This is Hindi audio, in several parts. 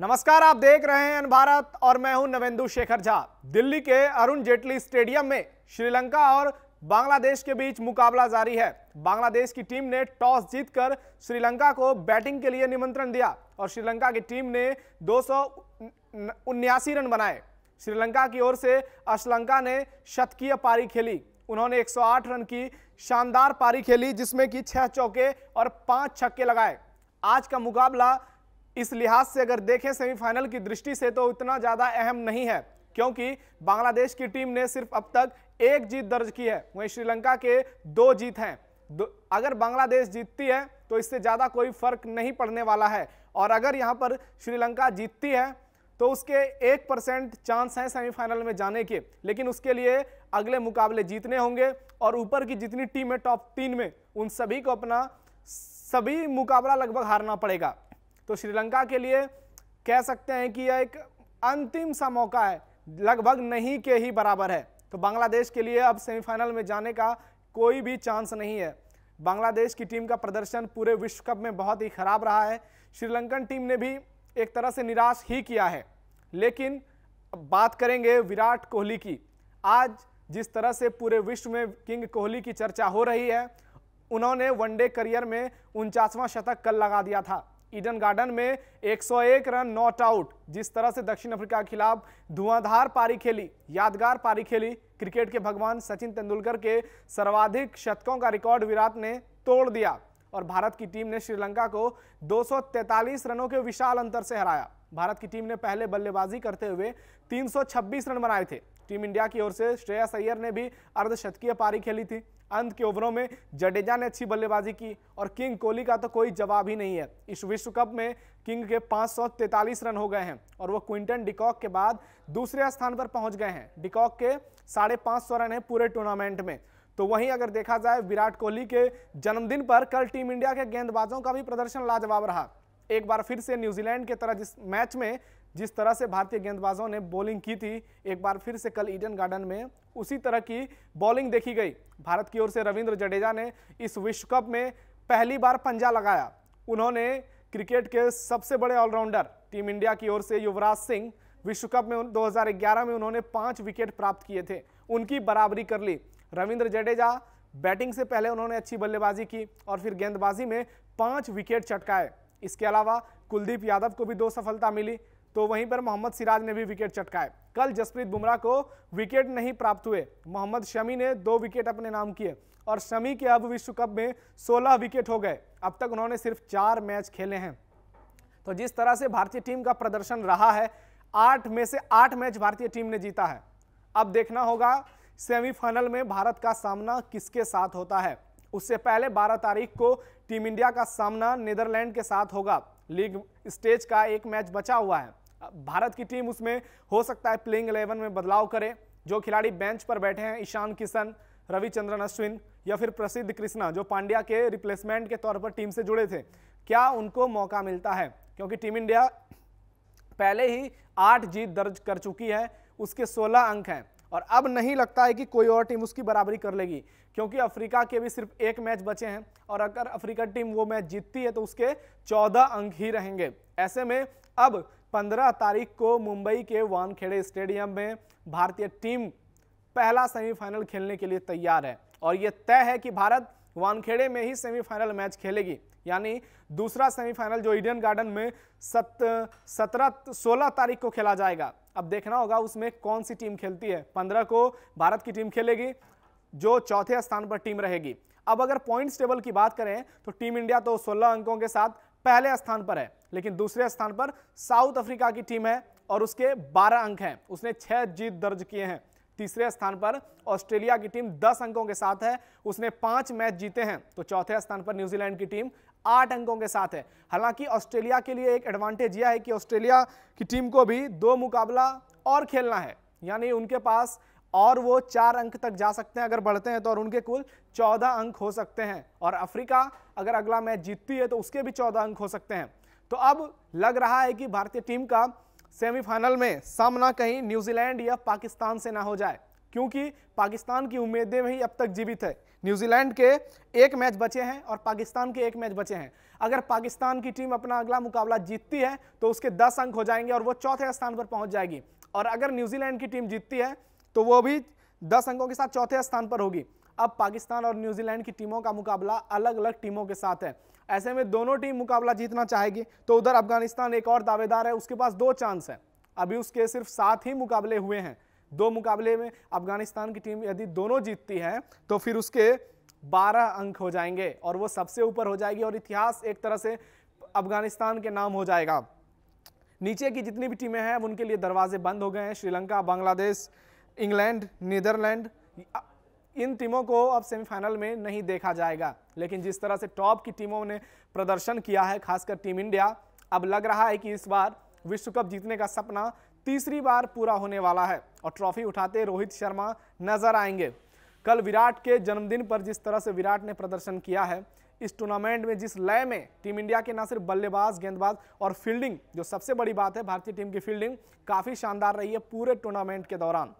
नमस्कार आप देख रहे हैं भारत और मैं हूं नवेंदु शेखर झा दिल्ली के अरुण जेटली स्टेडियम में श्रीलंका और बांग्लादेश के बीच मुकाबला जारी है बांग्लादेश की टीम ने टॉस जीतकर श्रीलंका को बैटिंग के लिए निमंत्रण दिया और श्रीलंका की टीम ने दो रन बनाए श्रीलंका की ओर से अश्रीलंका ने शतकीय पारी खेली उन्होंने 108 रन की शानदार पारी खेली जिसमें कि छह चौके और पांच छक्के लगाए आज का मुकाबला इस लिहाज से अगर देखें सेमीफाइनल की दृष्टि से तो उतना ज़्यादा अहम नहीं है क्योंकि बांग्लादेश की टीम ने सिर्फ अब तक एक जीत दर्ज की है वहीं श्रीलंका के दो जीत हैं दो, अगर बांग्लादेश जीतती है तो इससे ज़्यादा कोई फर्क नहीं पड़ने वाला है और अगर यहाँ पर श्रीलंका जीतती है तो उसके एक परसेंट चांस हैं सेमीफाइनल में जाने के लेकिन उसके लिए अगले मुकाबले जीतने होंगे और ऊपर की जितनी टीम है टॉप तीन में उन सभी को अपना सभी मुकाबला लगभग हारना पड़ेगा तो श्रीलंका के लिए कह सकते हैं कि यह एक अंतिम सा मौका है लगभग नहीं के ही बराबर है तो बांग्लादेश के लिए अब सेमीफाइनल में जाने का कोई भी चांस नहीं है बांग्लादेश की टीम का प्रदर्शन पूरे विश्व कप में बहुत ही खराब रहा है श्रीलंकन टीम ने भी एक तरह से निराश ही किया है लेकिन बात करेंगे विराट कोहली की आज जिस तरह से पूरे विश्व में किंग कोहली की चर्चा हो रही है उन्होंने वनडे करियर में उनचासवां शतक कल लगा दिया था ईडन गार्डन में 101 रन नॉट आउट जिस तरह से दक्षिण अफ्रीका के खिलाफ धुआंधार पारी खेली यादगार पारी खेली क्रिकेट के भगवान सचिन तेंदुलकर के सर्वाधिक शतकों का रिकॉर्ड विराट ने तोड़ दिया और भारत की टीम ने श्रीलंका को 243 रनों के विशाल अंतर से हराया भारत की टीम ने पहले बल्लेबाजी करते हुए 326 रन बनाए थे टीम इंडिया की ओर से श्रेया सैयर ने भी अर्धशतकीय पारी खेली थी अंत के ओवरों में जडेजा ने अच्छी बल्लेबाजी की और किंग कोहली का तो कोई जवाब ही नहीं है इस विश्व कप में किंग के 543 रन हो गए हैं और वो क्विंटन डिकॉक के बाद दूसरे स्थान पर पहुंच गए हैं डिकॉक के साढ़े पाँच रन है पूरे टूर्नामेंट में तो वहीं अगर देखा जाए विराट कोहली के जन्मदिन पर कल टीम इंडिया के गेंदबाजों का भी प्रदर्शन लाजवाब रहा एक बार फिर से न्यूजीलैंड के तरह जिस मैच में जिस तरह से भारतीय गेंदबाजों ने बॉलिंग की थी एक बार फिर से कल ईडन गार्डन में उसी तरह की बॉलिंग देखी गई भारत की ओर से रविंद्र जडेजा ने इस विश्व कप में पहली बार पंजा लगाया उन्होंने क्रिकेट के सबसे बड़े ऑलराउंडर टीम इंडिया की ओर से युवराज सिंह विश्व कप में 2011 में उन्होंने पांच विकेट प्राप्त किए थे उनकी बराबरी कर ली रविंद्र जडेजा बैटिंग से पहले उन्होंने अच्छी बल्लेबाजी की और फिर गेंदबाजी में पांच विकेट चटकाए इसके अलावा कुलदीप यादव को भी दो सफलता मिली तो वहीं पर मोहम्मद सिराज ने भी विकेट चटकाए कल जसप्रीत बुमराह को विकेट नहीं प्राप्त हुए मोहम्मद शमी ने दो विकेट अपने नाम किए और शमी के अब विश्व कप में 16 विकेट हो गए अब तक उन्होंने सिर्फ चार मैच खेले हैं तो जिस तरह से भारतीय टीम का प्रदर्शन रहा है आठ में से आठ मैच भारतीय टीम ने जीता है अब देखना होगा सेमीफाइनल में भारत का सामना किसके साथ होता है उससे पहले 12 तारीख को टीम इंडिया का सामना नीदरलैंड के साथ होगा लीग स्टेज का एक मैच बचा हुआ है भारत की टीम उसमें हो सकता है प्लेइंग एलेवन में बदलाव करे जो खिलाड़ी बेंच पर बैठे हैं ईशान किशन रविचंद्रन अश्विन या फिर प्रसिद्ध कृष्णा जो पांड्या के रिप्लेसमेंट के तौर पर टीम से जुड़े थे क्या उनको मौका मिलता है क्योंकि टीम इंडिया पहले ही आठ जीत दर्ज कर चुकी है उसके सोलह अंक हैं और अब नहीं लगता है कि कोई और टीम उसकी बराबरी कर लेगी क्योंकि अफ्रीका के भी सिर्फ एक मैच बचे हैं और अगर अफ्रीका टीम वो मैच जीतती है तो उसके चौदह अंक ही रहेंगे ऐसे में अब पंद्रह तारीख को मुंबई के वानखेड़े स्टेडियम में भारतीय टीम पहला सेमीफाइनल खेलने के लिए तैयार है और ये तय है कि भारत वानखेड़े में ही सेमीफाइनल मैच खेलेगी यानी दूसरा सेमीफाइनल जो इंडियन गार्डन में सत सत्रह सोलह तारीख को खेला जाएगा अब देखना होगा उसमें कौन सी टीम खेलती है पंद्रह को भारत की टीम खेलेगी जो चौथे स्थान पर टीम रहेगी अब अगर पॉइंट्स टेबल की बात करें तो टीम इंडिया तो 16 अंकों के साथ पहले स्थान पर है लेकिन दूसरे स्थान पर साउथ अफ्रीका की टीम है और उसके 12 अंक हैं उसने 6 जीत दर्ज किए हैं तीसरे स्थान पर ऑस्ट्रेलिया की टीम दस अंकों के साथ है उसने पांच मैच जीते हैं तो चौथे स्थान पर न्यूजीलैंड की टीम आठ अंकों के साथ है हालांकि ऑस्ट्रेलिया के लिए एक एडवांटेज यह है कि ऑस्ट्रेलिया की टीम को भी दो मुकाबला और खेलना है यानी उनके पास और वो चार अंक तक जा सकते हैं अगर बढ़ते हैं तो और उनके कुल चौदह अंक हो सकते हैं और अफ्रीका अगर अगला मैच जीतती है तो उसके भी चौदह अंक हो सकते हैं तो अब लग रहा है कि भारतीय टीम का सेमीफाइनल में सामना कहीं न्यूजीलैंड या पाकिस्तान से ना हो जाए क्योंकि पाकिस्तान की उम्मीदें ही अब तक जीवित है न्यूजीलैंड के एक मैच बचे हैं और पाकिस्तान के एक मैच बचे हैं अगर पाकिस्तान की टीम अपना अगला मुकाबला जीतती है तो उसके दस अंक हो जाएंगे और वो चौथे स्थान पर पहुंच जाएगी और अगर न्यूजीलैंड की टीम जीतती है तो वो भी दस अंकों के साथ चौथे स्थान पर होगी अब पाकिस्तान और न्यूजीलैंड की टीमों का मुकाबला अलग अलग टीमों के साथ है ऐसे में दोनों टीम मुकाबला जीतना चाहेगी तो उधर अफगानिस्तान एक और दावेदार है उसके पास दो चांस है अभी उसके सिर्फ सात ही मुकाबले हुए हैं दो मुकाबले में अफगानिस्तान की टीम यदि दोनों जीतती है तो फिर उसके बारह अंक हो जाएंगे और वो सबसे ऊपर हो जाएगी और इतिहास एक तरह से अफगानिस्तान के नाम हो जाएगा नीचे की जितनी भी टीमें हैं उनके लिए दरवाजे बंद हो गए हैं श्रीलंका बांग्लादेश इंग्लैंड नीदरलैंड इन टीमों को अब सेमीफाइनल में नहीं देखा जाएगा लेकिन जिस तरह से टॉप की टीमों ने प्रदर्शन किया है खासकर टीम इंडिया अब लग रहा है कि इस बार विश्व कप जीतने का सपना तीसरी बार पूरा होने वाला है और ट्रॉफी उठाते रोहित शर्मा नजर आएंगे कल विराट के जन्मदिन पर जिस तरह से विराट ने प्रदर्शन किया है इस टूर्नामेंट में जिस लय में टीम इंडिया के ना सिर्फ बल्लेबाज गेंदबाज और फील्डिंग जो सबसे बड़ी बात है भारतीय टीम की फील्डिंग काफ़ी शानदार रही है पूरे टूर्नामेंट के दौरान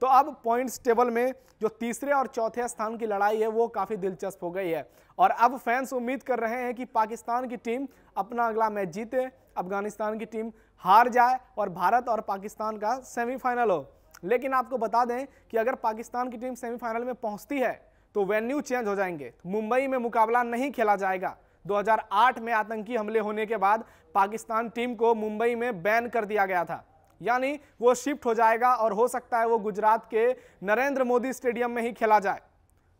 तो अब पॉइंट्स टेबल में जो तीसरे और चौथे स्थान की लड़ाई है वो काफ़ी दिलचस्प हो गई है और अब फैंस उम्मीद कर रहे हैं कि पाकिस्तान की टीम अपना अगला मैच जीते अफगानिस्तान की टीम हार जाए और भारत और पाकिस्तान का सेमीफाइनल हो लेकिन आपको बता दें कि अगर पाकिस्तान की टीम सेमीफाइनल में पहुंचती है तो वेन्यू चेंज हो जाएंगे मुंबई में मुकाबला नहीं खेला जाएगा 2008 में आतंकी हमले होने के बाद पाकिस्तान टीम को मुंबई में बैन कर दिया गया था यानी वो शिफ्ट हो जाएगा और हो सकता है वो गुजरात के नरेंद्र मोदी स्टेडियम में ही खेला जाए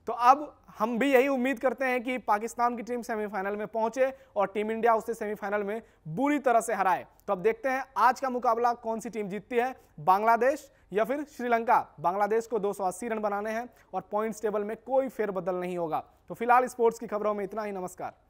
तो अब हम भी यही उम्मीद करते हैं कि पाकिस्तान की टीम सेमीफाइनल में पहुंचे और टीम इंडिया उसे सेमीफाइनल में बुरी तरह से हराए तो अब देखते हैं आज का मुकाबला कौन सी टीम जीतती है बांग्लादेश या फिर श्रीलंका बांग्लादेश को 280 रन बनाने हैं और पॉइंट्स टेबल में कोई फेरबदल नहीं होगा तो फिलहाल स्पोर्ट्स की खबरों में इतना ही नमस्कार